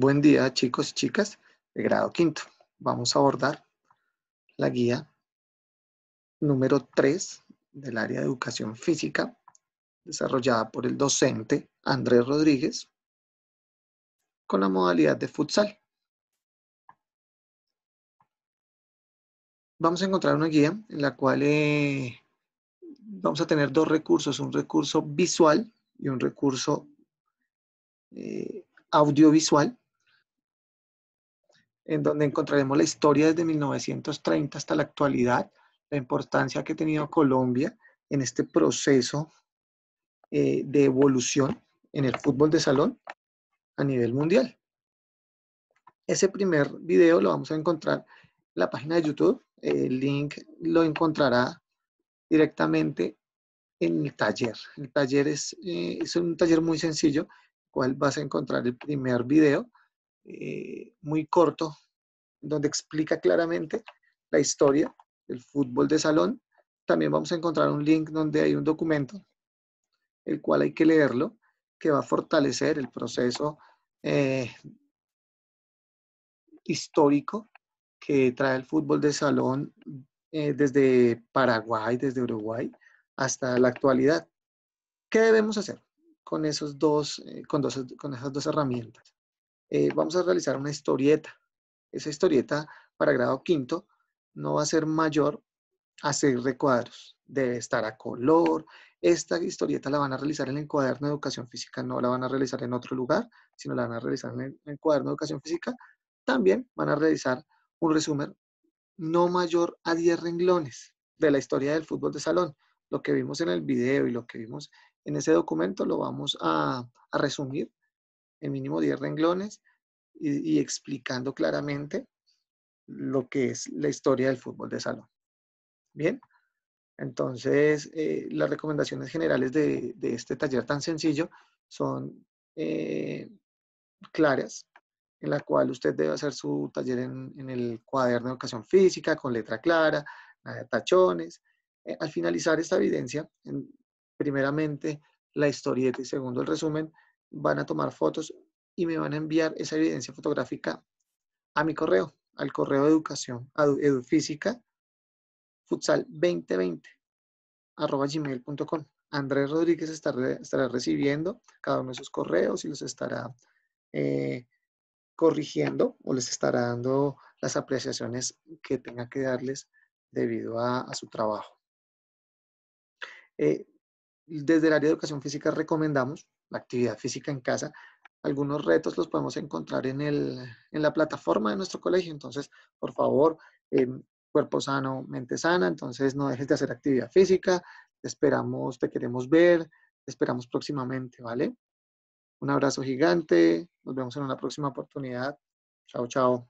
Buen día chicos y chicas de grado quinto. Vamos a abordar la guía número 3 del área de educación física desarrollada por el docente Andrés Rodríguez con la modalidad de futsal. Vamos a encontrar una guía en la cual eh, vamos a tener dos recursos, un recurso visual y un recurso eh, audiovisual en donde encontraremos la historia desde 1930 hasta la actualidad, la importancia que ha tenido Colombia en este proceso eh, de evolución en el fútbol de salón a nivel mundial. Ese primer video lo vamos a encontrar en la página de YouTube. El link lo encontrará directamente en el taller. El taller es, eh, es un taller muy sencillo, cual vas a encontrar el primer video eh, muy corto, donde explica claramente la historia del fútbol de salón. También vamos a encontrar un link donde hay un documento, el cual hay que leerlo, que va a fortalecer el proceso eh, histórico que trae el fútbol de salón eh, desde Paraguay, desde Uruguay, hasta la actualidad. ¿Qué debemos hacer con, esos dos, con esas dos herramientas? Eh, vamos a realizar una historieta. Esa historieta para grado quinto no va a ser mayor a seis recuadros. Debe estar a color. Esta historieta la van a realizar en el cuaderno de educación física, no la van a realizar en otro lugar, sino la van a realizar en el, en cuaderno de educación física. También van a realizar un resumen no mayor a diez renglones de la historia del fútbol de salón. Lo que vimos en el video y lo que vimos en ese documento lo vamos a resumir en mínimo 10 renglones y, explicando claramente lo que es la historia del fútbol de salón. Bien, entonces eh, las recomendaciones generales de, este taller tan sencillo son eh, claras, en la cual usted debe hacer su taller en, el cuaderno de educación física, con letra clara, tachones. Eh, al finalizar esta evidencia, primeramente la historieta y segundo el resumen, van a tomar fotos y me van a enviar esa evidencia fotográfica a mi correo, al correo de educación, edufísica, futsal2020, gmail.com. Andrés Rodríguez estará, recibiendo cada uno de sus correos y los estará eh, corrigiendo o les estará dando las apreciaciones que tenga que darles debido a, su trabajo. Eh, desde el área de educación física recomendamos la actividad física en casa, algunos retos los podemos encontrar en, el, en la plataforma de nuestro colegio. Entonces, por favor, eh, cuerpo sano, mente sana, entonces no dejes de hacer actividad física, te esperamos, te queremos ver, te esperamos próximamente, ¿vale? Un abrazo gigante, nos vemos en una próxima oportunidad. Chao, chao.